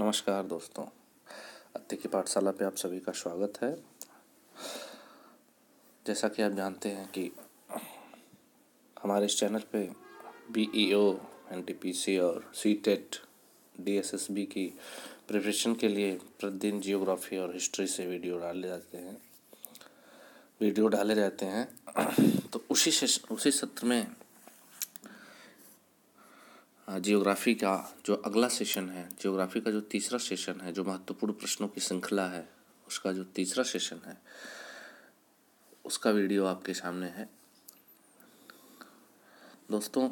नमस्कार दोस्तों अत्य की पाठशाला पे आप सभी का स्वागत है जैसा कि आप जानते हैं कि हमारे इस चैनल पे B E O N T P C और C TET D S S B की प्रिपरेशन के लिए प्रतिदिन जियोग्राफी और हिस्ट्री से वीडियो डाले जाते हैं वीडियो डाले जाते हैं तो उसी से उसी सत्र में जियोग्राफ़ी का जो अगला सेशन है जियोग्राफ़ी का जो तीसरा सेशन है जो महत्वपूर्ण प्रश्नों की श्रृंखला है उसका जो तीसरा सेशन है उसका वीडियो आपके सामने है दोस्तों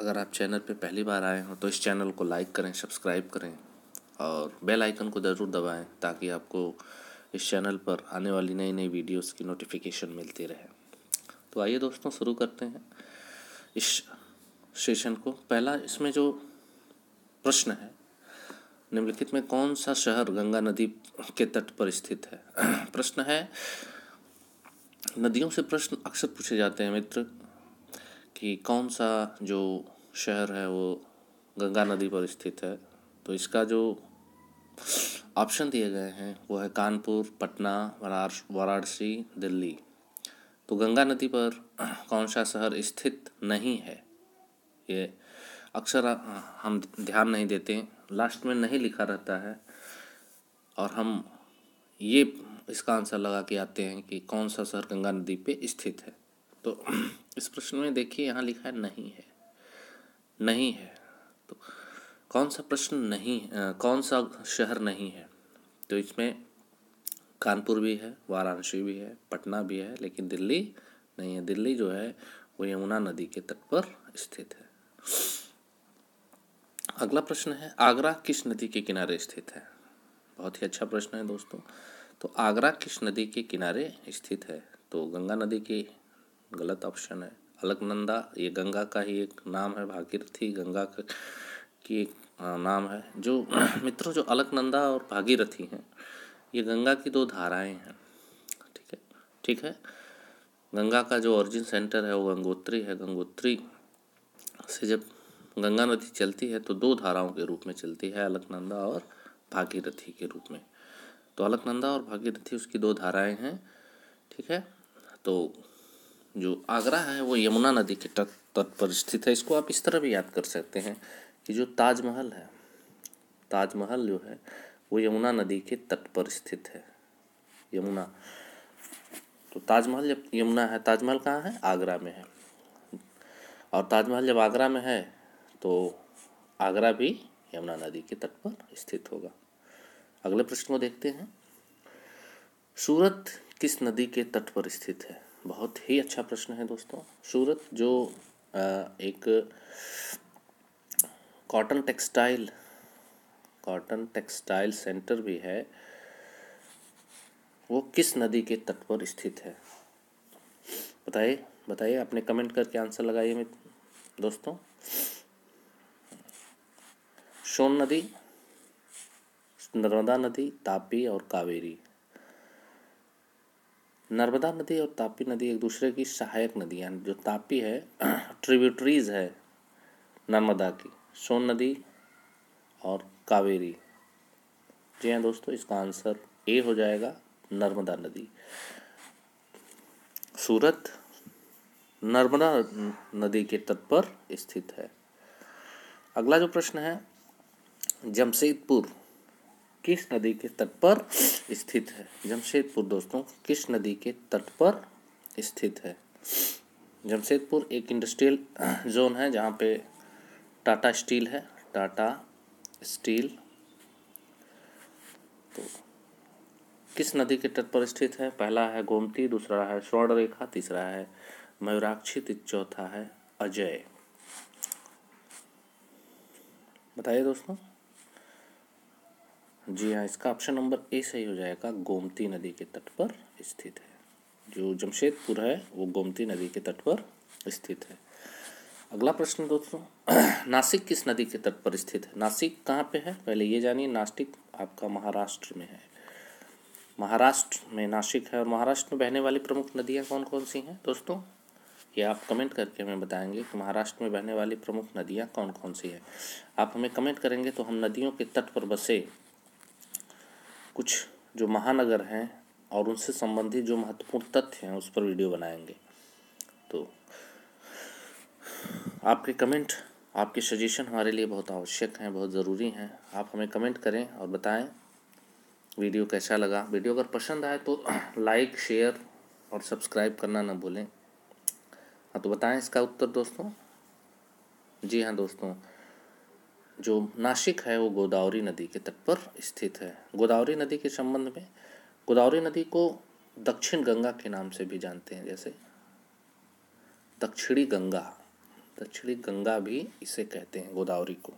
अगर आप चैनल पे पहली बार आए हो तो इस चैनल को लाइक करें सब्सक्राइब करें और बेल आइकन को ज़रूर दबाएं ताकि आपको इस चैनल पर आने वाली नई नई वीडियोस की नोटिफिकेशन मिलती रहे तो आइए दोस्तों शुरू करते हैं इस सेशन को पहला इसमें जो प्रश्न है निम्नलिखित में कौन सा शहर गंगा नदी के तट पर स्थित है प्रश्न है नदियों से प्रश्न अक्सर पूछे जाते हैं मित्र कि कौन सा जो शहर है वो गंगा नदी पर स्थित है तो इसका जो ऑप्शन दिए गए हैं वो है कानपुर पटना वाराणसी दिल्ली तो गंगा नदी पर कौन सा शहर स्थित नहीं है ये अक्सर हम ध्यान नहीं देते लास्ट में नहीं लिखा रहता है और हम ये इसका आंसर लगा के आते हैं कि कौन सा शहर गंगा नदी पे स्थित है तो इस प्रश्न में देखिए यहाँ लिखा है नहीं है नहीं है तो कौन सा प्रश्न नहीं आ, कौन सा शहर नहीं है तो इसमें कानपुर भी है वाराणसी भी है पटना भी है लेकिन दिल्ली नहीं है दिल्ली जो है वो यमुना नदी के तट पर स्थित है अगला प्रश्न है आगरा किस नदी के किनारे स्थित है बहुत ही अच्छा प्रश्न है दोस्तों तो आगरा किस नदी के किनारे स्थित है तो गंगा नदी की गलत ऑप्शन है अलकनंदा ये गंगा का ही एक नाम है भागीरथी गंगा की एक नाम है जो मित्रों जो अलकनंदा और भागीरथी हैं ये गंगा की दो धाराएं हैं ठीक है ठीक है गंगा का जो ओरिजिन सेंटर है वो गंगोत्री है गंगोत्री से जब गंगा नदी चलती है तो दो धाराओं के रूप में चलती है अलकनंदा और भागीरथी के रूप में तो अलकनंदा और भागीरथी उसकी दो धाराएं हैं ठीक है तो जो आगरा है वो यमुना नदी के तट तट पर स्थित है इसको आप इस तरह भी याद कर सकते हैं कि जो ताजमहल है ताजमहल जो है वो यमुना नदी के तट पर स्थित है यमुना तो ताजमहल जब यमुना है ताजमहल कहाँ है आगरा में है और ताजमहल जब आगरा में है तो आगरा भी यमुना नदी के तट पर स्थित होगा अगले प्रश्न को देखते हैं सूरत किस नदी के तट पर स्थित है बहुत ही अच्छा प्रश्न है दोस्तों सूरत जो एक cotton textile cotton textile centre भी है वो किस नदी के तट पर स्थित है बताइए बताइए आपने कमेंट करके आंसर लगाइए मैं दोस्तों सोन नदी नर्मदा नदी तापी और कावेरी नर्मदा नदी और तापी नदी एक दूसरे की सहायक नदी जो तापी है ट्रिब्यूटरीज है नर्मदा की सोन नदी और कावेरी जी हाँ दोस्तों इसका आंसर ए हो जाएगा नर्मदा नदी सूरत नर्मदा नदी के तट पर स्थित है अगला जो प्रश्न है जमशेदपुर किस नदी के तट पर स्थित है जमशेदपुर दोस्तों किस नदी के तट पर स्थित है जमशेदपुर एक इंडस्ट्रियल जोन है जहाँ पे टाटा स्टील है टाटा स्टील तो किस नदी के तट पर स्थित है पहला है गोमती दूसरा है स्वर्ण रेखा तीसरा है मयूराक्षी चौथा है अजय बताइए दोस्तों जी हाँ इसका ऑप्शन नंबर ए सही हो जाएगा गोमती नदी के तट पर स्थित है जो जमशेदपुर है वो गोमती नदी के तट पर स्थित है अगला प्रश्न दोस्तों नासिक किस नदी के तट पर स्थित है नासिक कहाँ पे है पहले ये जानिए नासिक आपका महाराष्ट्र में है महाराष्ट्र में नासिक है और महाराष्ट्र में बहने वाली प्रमुख नदियाँ कौन कौन सी हैं दोस्तों या आप कमेंट करके हमें बताएंगे कि महाराष्ट्र में बहने वाली प्रमुख नदियाँ कौन कौन सी हैं आप हमें कमेंट करेंगे तो हम नदियों के तट पर बसे कुछ जो महानगर हैं और उनसे संबंधित जो महत्वपूर्ण तथ्य हैं उस पर वीडियो बनाएंगे तो आपके कमेंट आपके सजेशन हमारे लिए बहुत आवश्यक हैं बहुत ज़रूरी हैं आप हमें कमेंट करें और बताएं वीडियो कैसा लगा वीडियो अगर पसंद आए तो लाइक शेयर और सब्सक्राइब करना ना भूलें हाँ तो बताएं इसका उत्तर दोस्तों जी हाँ दोस्तों जो नासिक है वो गोदावरी नदी के तट पर स्थित है गोदावरी नदी के संबंध में गोदावरी नदी को दक्षिण गंगा के नाम से भी जानते हैं जैसे दक्षिणी गंगा दक्षिणी गंगा भी इसे कहते हैं गोदावरी को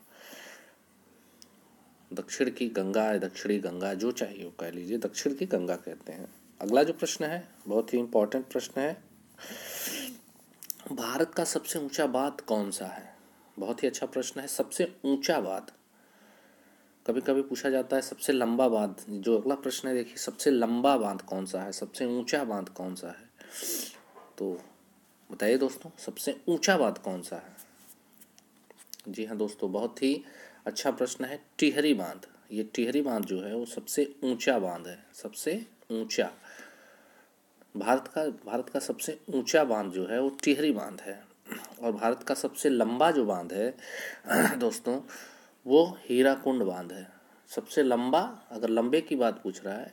दक्षिण की गंगा है दक्षिणी गंगा जो चाहिए वो कह लीजिए दक्षिण की गंगा कहते हैं अगला जो प्रश्न है बहुत ही इंपॉर्टेंट प्रश्न है भारत का सबसे ऊंचा बात कौन सा है बहुत ही अच्छा प्रश्न है सबसे ऊंचा बात कभी कभी पूछा जाता है सबसे लंबा बांध जो अगला प्रश्न है देखिए सबसे लंबा बांध कौन सा है सबसे ऊंचा बांध कौन सा है तो बताइए दोस्तों सबसे ऊंचा बांध कौन सा है जी हाँ दोस्तों बहुत ही अच्छा प्रश्न है टिहरी बांध ये टिहरी बांध जो है वो सबसे ऊंचा बांध है सबसे ऊंचा भारत का भारत का सबसे ऊंचा बांध जो है वो टिहरी बांध है और भारत का सबसे लंबा जो बांध है दोस्तों वो हीराकुंड बांध है सबसे लंबा अगर लंबे की बात पूछ रहा है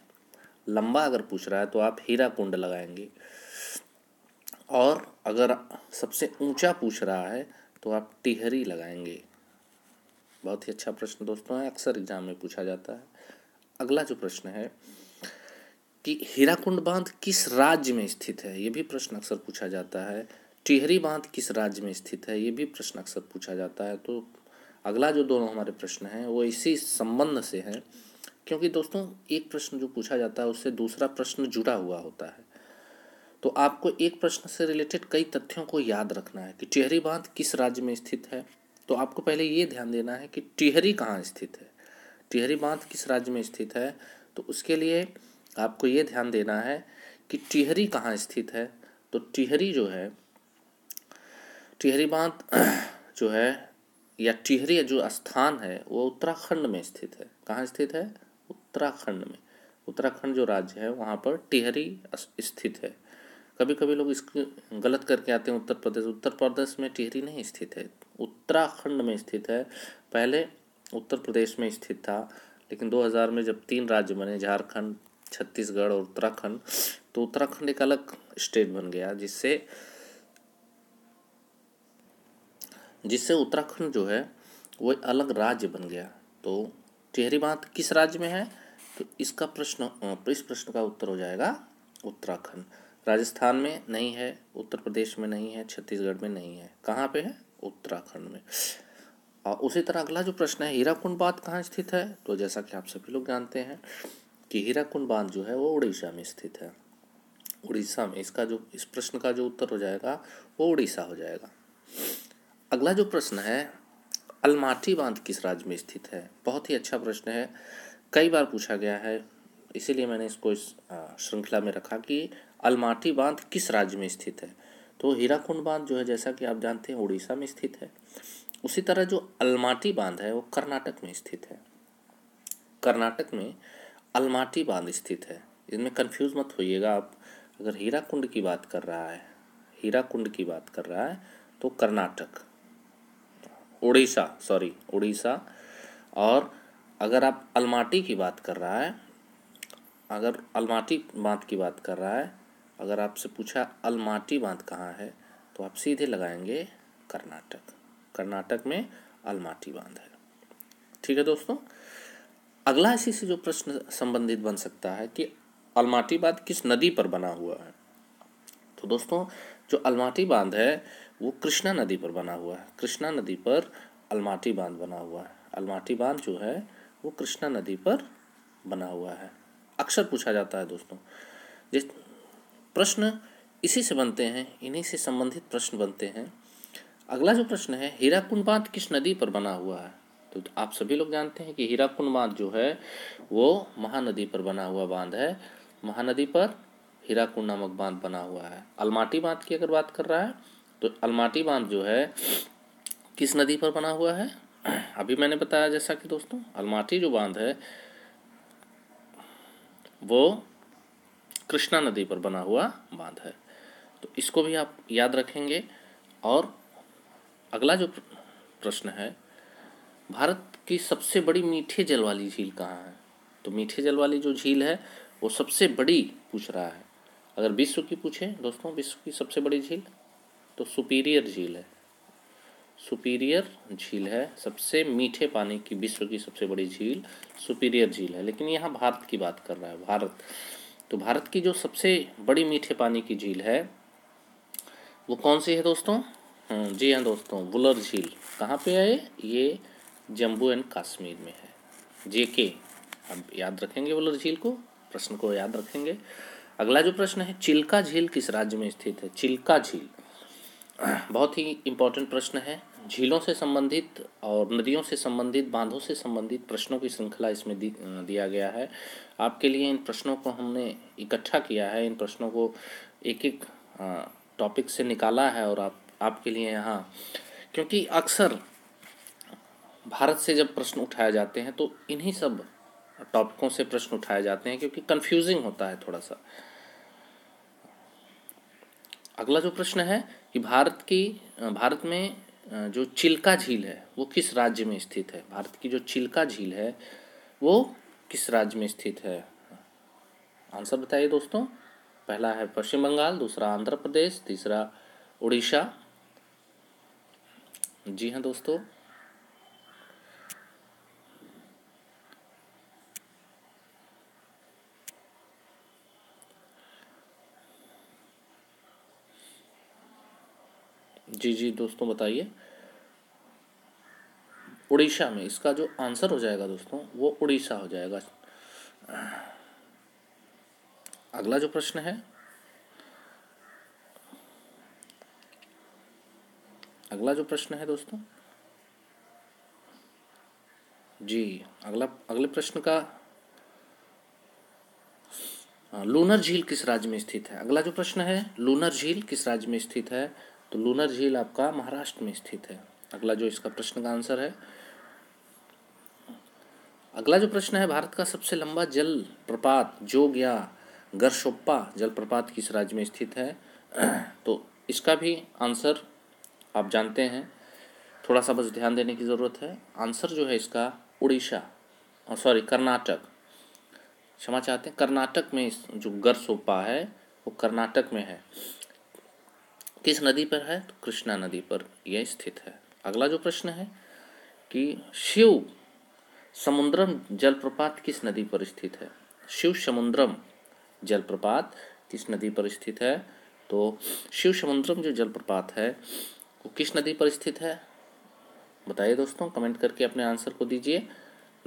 लंबा अगर पूछ रहा है तो आप हीराकुंड लगाएंगे और अगर सबसे ऊंचा पूछ रहा है तो आप टिहरी लगाएंगे बहुत ही अच्छा प्रश्न दोस्तों है अक्सर एग्जाम में पूछा जाता है अगला जो प्रश्न है कि हीराकुंड बांध किस राज्य में स्थित है ये भी प्रश्न अक्सर पूछा जाता है टिहरी बांध किस राज्य में स्थित है ये भी प्रश्न अक्सर पूछा जाता है तो अगला जो दोनों हमारे प्रश्न हैं वो इसी संबंध से हैं क्योंकि दोस्तों एक प्रश्न जो पूछा जाता है उससे दूसरा प्रश्न जुड़ा हुआ होता है तो आपको एक प्रश्न से रिलेटेड कई तथ्यों को याद रखना है कि टिहरी बांध किस राज्य में स्थित है तो आपको पहले ये ध्यान देना है कि टिहरी कहाँ स्थित है टिहरी बांध किस राज्य में स्थित है तो उसके लिए आपको ये ध्यान देना है कि टिहरी कहाँ स्थित है तो टिहरी जो है टिहरी बांध जो है या टिहरी जो स्थान है वो उत्तराखंड में स्थित है कहाँ स्थित है उत्तराखंड में उत्तराखंड जो राज्य है वहाँ पर टिहरी स्थित है कभी कभी लोग इसको गलत करके आते हैं उत्तर प्रदेश उत्तर प्रदेश में टिहरी नहीं स्थित है उत्तराखंड में स्थित है पहले उत्तर प्रदेश में स्थित था लेकिन 2000 में जब तीन राज्य बने झारखंड छत्तीसगढ़ और उत्तराखंड तो उत्तराखंड एक अलग स्टेट बन गया जिससे जिससे उत्तराखंड जो है वो अलग राज्य बन गया तो टिहरी बांध किस राज्य में है तो इसका प्रश्न इस प्रश्न का उत्तर हो जाएगा उत्तराखंड राजस्थान में नहीं है उत्तर प्रदेश में नहीं है छत्तीसगढ़ में नहीं है कहाँ पे है उत्तराखंड में और उसी तरह अगला जो प्रश्न है हीराकुंड बांध कहाँ स्थित है तो जैसा कि आप सभी लोग जानते हैं कि हीराकुंड बांध जो है वो उड़ीसा में स्थित है उड़ीसा में इसका जो इस प्रश्न का जो उत्तर हो जाएगा वो उड़ीसा हो जाएगा अगला जो प्रश्न है अलमाटी बांध किस राज्य में स्थित है बहुत ही अच्छा प्रश्न है कई बार पूछा गया है इसीलिए मैंने इसको इस श्रृंखला में रखा कि अलमाटी बांध किस राज्य में स्थित है तो हीराकुंड बांध जो है जैसा कि आप जानते हैं उड़ीसा में स्थित है उसी तरह जो अलमाटी बांध है वो कर्नाटक में स्थित है कर्नाटक में अलमाटी बांध स्थित है इसमें कंफ्यूज मत होइएगा आप अगर हीरा कुंड की बात कर रहा है हीरा कुंड की बात कर रहा है तो कर्नाटक उड़ीसा सॉरी उड़ीसा और अगर आप अलमाटी की बात कर रहा है अगर अलमाटी बांध की बात कर रहा है अगर आपसे पूछा अलमाटी बांध कहाँ है तो आप सीधे लगाएंगे कर्नाटक कर्नाटक में अलमाटी बांध है ठीक है दोस्तों अगला इसी से जो प्रश्न संबंधित बन सकता है कि अलमाटी बांध किस नदी पर बना हुआ है तो दोस्तों जो अलमाटी बांध है वो कृष्णा नदी पर बना हुआ है कृष्णा नदी पर अलमाटी बांध बना हुआ है अलमाटी बांध जो है वो कृष्णा नदी पर बना हुआ है अक्सर पूछा जाता है दोस्तों जिस प्रश्न इसी से बनते हैं इन्हीं से संबंधित प्रश्न बनते हैं अगला जो प्रश्न है हीराकुंड बांध किस नदी पर बना हुआ है तो आप सभी लोग जानते हैं कि हीराकुंड बांध जो है वो महानदी पर बना हुआ बांध है महानदी पर हीराकुंड नामक बांध बना हुआ है अलमाटी बांध की अगर बात कर रहा है तो अलमाटी बांध जो है किस नदी पर बना हुआ है अभी मैंने बताया जैसा कि दोस्तों अलमाटी जो बांध है वो कृष्णा नदी पर बना हुआ बांध है तो इसको भी आप याद रखेंगे और अगला जो प्रश्न है भारत की सबसे बड़ी मीठे जल वाली झील कहाँ है तो मीठे जल वाली जो झील है वो सबसे बड़ी पूछ रहा है अगर विश्व की पूछें दोस्तों विश्व की सबसे बड़ी झील तो सुपीरियर झील है सुपीरियर झील है सबसे मीठे पानी की विश्व की सबसे बड़ी झील सुपीरियर झील है लेकिन यहाँ भारत की बात कर रहा है भारत तो भारत की जो सबसे बड़ी मीठे पानी की झील है वो कौन सी है दोस्तों हम्म, जी हाँ दोस्तों वुलर झील कहाँ पे है ये जम्मू एंड कश्मीर में है जे के अब याद रखेंगे वो झील को प्रश्न को याद रखेंगे अगला जो प्रश्न है चिल्का झील किस राज्य में स्थित है चिल्का झील बहुत ही इम्पोर्टेंट प्रश्न है झीलों से संबंधित और नदियों से संबंधित बांधों से संबंधित प्रश्नों की श्रृंखला इसमें दिया गया है आपके लिए इन प्रश्नों को हमने इकट्ठा किया है इन प्रश्नों को एक एक टॉपिक से निकाला है और आप आपके लिए यहाँ क्योंकि अक्सर भारत से जब प्रश्न उठाए जाते हैं तो इन्हीं सब टॉपिकों से प्रश्न उठाए जाते हैं क्योंकि कंफ्यूजिंग होता है थोड़ा सा अगला जो प्रश्न है कि भारत की भारत में जो चिल्का झील है वो किस राज्य में स्थित है भारत की जो चिल्का झील है वो किस राज्य में स्थित है आंसर बताइए दोस्तों पहला है पश्चिम बंगाल दूसरा आंध्र प्रदेश तीसरा उड़ीसा जी हाँ दोस्तों जी जी दोस्तों बताइए उड़ीसा में इसका जो आंसर हो जाएगा दोस्तों वो उड़ीसा हो जाएगा अगला जो प्रश्न है अगला जो प्रश्न है दोस्तों जी अगला अगले प्रश्न का हाँ, लूनर झील किस राज्य में स्थित है अगला जो प्रश्न है लूनर झील किस राज्य में स्थित है तो लूनर झील आपका महाराष्ट्र में स्थित है अगला जो इसका प्रश्न का आंसर है अगला जो प्रश्न है भारत का सबसे लंबा जल प्रपात जोग या गरशोप्पा जलप्रपात किस राज्य में स्थित है तो इसका भी आंसर आप जानते हैं थोड़ा सा बस ध्यान देने की ज़रूरत है आंसर जो है इसका उड़ीसा और सॉरी कर्नाटक क्षमा चाहते हैं कर्नाटक में जो गरसोपा है वो कर्नाटक में है किस नदी पर है तो कृष्णा नदी पर यह स्थित है अगला जो प्रश्न है कि शिव समुद्रम जलप्रपात किस नदी पर स्थित है शिव समुद्रम जलप्रपात किस नदी पर स्थित है तो शिव समुद्रम जो जलप्रपात है वो किस नदी पर स्थित है बताइए दोस्तों कमेंट करके अपने आंसर को दीजिए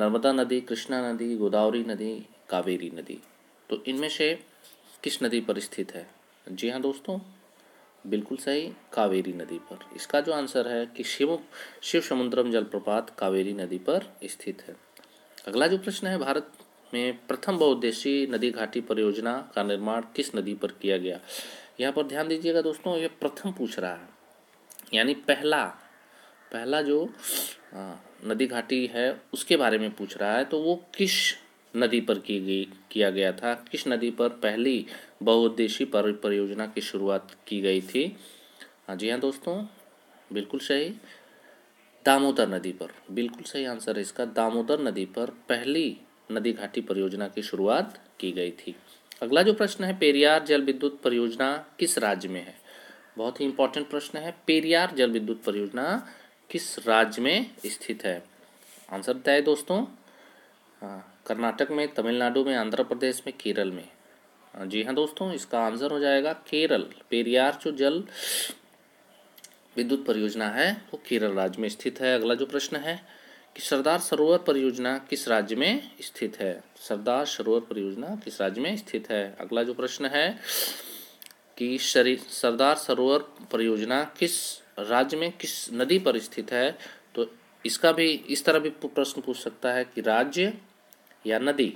नर्मदा नदी कृष्णा नदी गोदावरी नदी कावेरी नदी तो इनमें से किस नदी पर स्थित है जी हाँ दोस्तों बिल्कुल सही कावेरी नदी पर इसका जो आंसर है कि शिव शिव समुद्रम जलप्रपात कावेरी नदी पर स्थित है अगला जो प्रश्न है भारत में प्रथम बहुद्देशीय नदी घाटी परियोजना का निर्माण किस नदी पर किया गया यहाँ पर ध्यान दीजिएगा दोस्तों ये प्रथम पूछ रहा है यानी पहला पहला जो नदी घाटी है उसके बारे में पूछ रहा है तो वो किस नदी पर की गई किया गया था किस नदी पर पहली बहुउद्देशी परियोजना की शुरुआत की गई थी हाँ जी हाँ दोस्तों बिल्कुल सही दामोदर नदी पर बिल्कुल सही आंसर है इसका दामोदर नदी पर पहली नदी घाटी परियोजना की शुरुआत की गई थी अगला जो प्रश्न है पेरियार जल विद्युत परियोजना किस राज्य में है बहुत ही इंपॉर्टेंट प्रश्न है पेरियार जल विद्युत परियोजना किस राज्य में स्थित है आंसर बताए दोस्तों हाँ कर्नाटक में तमिलनाडु में आंध्र प्रदेश में केरल में हाँ, जी हाँ दोस्तों इसका आंसर हो जाएगा केरल पेरियार जो जल विद्युत परियोजना है वो केरल राज्य में स्थित है अगला जो प्रश्न है कि सरदार सरोवर परियोजना किस राज्य में स्थित है सरदार सरोवर परियोजना किस राज्य में स्थित है अगला जो प्रश्न है कि सरदार सरोवर परियोजना किस राज्य में किस नदी पर स्थित है तो इसका भी इस तरह भी प्रश्न पूछ सकता है कि राज्य या नदी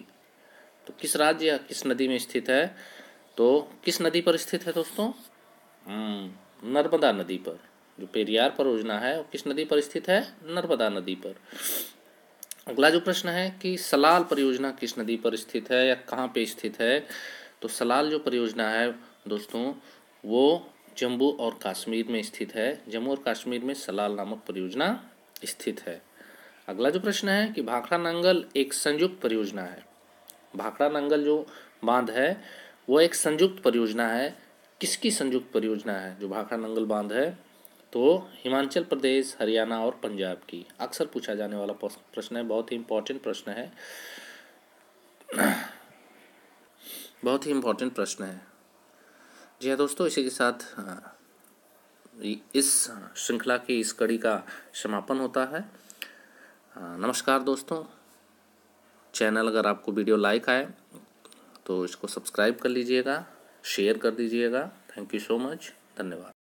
तो किस राज्य या किस नदी में स्थित है तो किस नदी पर स्थित है दोस्तों हम्म, नर्मदा नदी पर जो पेरियार परियोजना है वो किस नदी पर स्थित है नर्मदा नदी पर अगला जो प्रश्न है कि सलाल परियोजना किस नदी पर स्थित है या कहाँ पे स्थित है तो सलाल जो परियोजना है दोस्तों वो जम्मू और कश्मीर में स्थित है जम्मू और कश्मीर में सलाल नामक परियोजना स्थित है अगला जो प्रश्न है कि भाखड़ा नंगल एक संयुक्त परियोजना है भाखड़ा नंगल जो बांध है वो एक संयुक्त परियोजना है किसकी संयुक्त परियोजना है जो भाखड़ा नंगल बांध है तो हिमाचल प्रदेश हरियाणा और पंजाब की अक्सर पूछा जाने वाला प्रश्न है बहुत ही इम्पोर्टेंट प्रश्न है बहुत ही इम्पोर्टेंट प्रश्न है जी हाँ दोस्तों इसी के साथ हाँ, इस श्रृंखला की इस कड़ी का समापन होता है नमस्कार दोस्तों चैनल अगर आपको वीडियो लाइक आए तो इसको सब्सक्राइब कर लीजिएगा शेयर कर दीजिएगा थैंक यू सो मच धन्यवाद